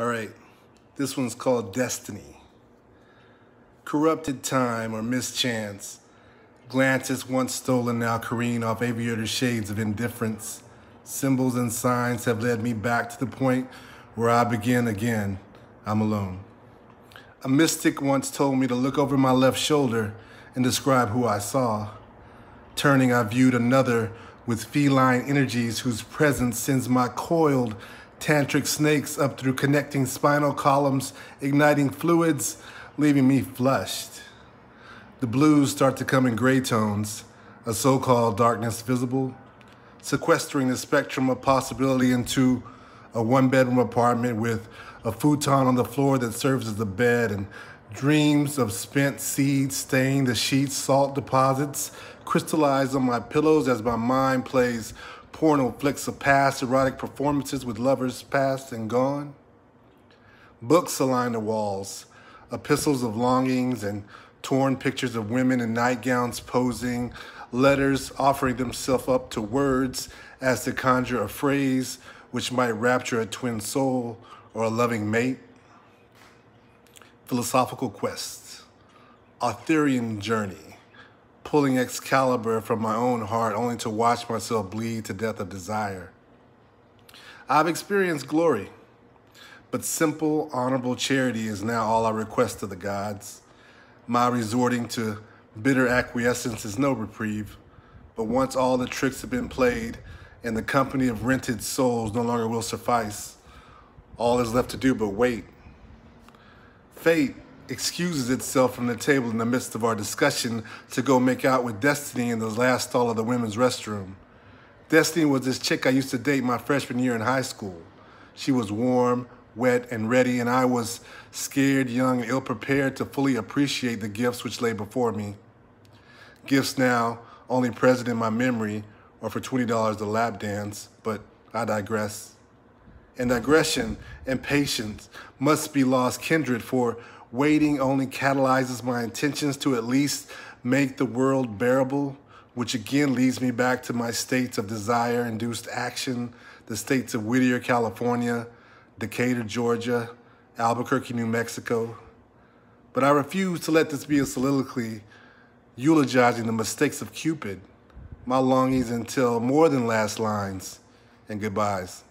All right, this one's called Destiny. Corrupted time or mischance, glances once stolen now careen off aviator shades of indifference. Symbols and signs have led me back to the point where I begin again. I'm alone. A mystic once told me to look over my left shoulder and describe who I saw. Turning, I viewed another with feline energies whose presence sends my coiled tantric snakes up through connecting spinal columns, igniting fluids, leaving me flushed. The blues start to come in gray tones, a so called darkness visible, sequestering the spectrum of possibility into a one bedroom apartment with a futon on the floor that serves as a bed and dreams of spent seeds staining the sheets, salt deposits crystallize on my pillows as my mind plays porno flicks of past erotic performances with lovers past and gone. Books align the walls, epistles of longings and torn pictures of women in nightgowns posing, letters offering themselves up to words as to conjure a phrase which might rapture a twin soul or a loving mate. Philosophical quest, Arthurian journey pulling Excalibur from my own heart only to watch myself bleed to death of desire. I've experienced glory, but simple, honorable charity is now all I request of the gods. My resorting to bitter acquiescence is no reprieve, but once all the tricks have been played and the company of rented souls no longer will suffice, all is left to do but wait. Fate excuses itself from the table in the midst of our discussion to go make out with Destiny in the last stall of the women's restroom. Destiny was this chick I used to date my freshman year in high school. She was warm, wet, and ready, and I was scared, young, and ill prepared to fully appreciate the gifts which lay before me. Gifts now only present in my memory, or for $20 the lap dance, but I digress. And digression and patience must be lost kindred, for Waiting only catalyzes my intentions to at least make the world bearable, which again leads me back to my states of desire induced action, the states of Whittier, California, Decatur, Georgia, Albuquerque, New Mexico. But I refuse to let this be a soliloquy eulogizing the mistakes of Cupid, my longings until more than last lines and goodbyes.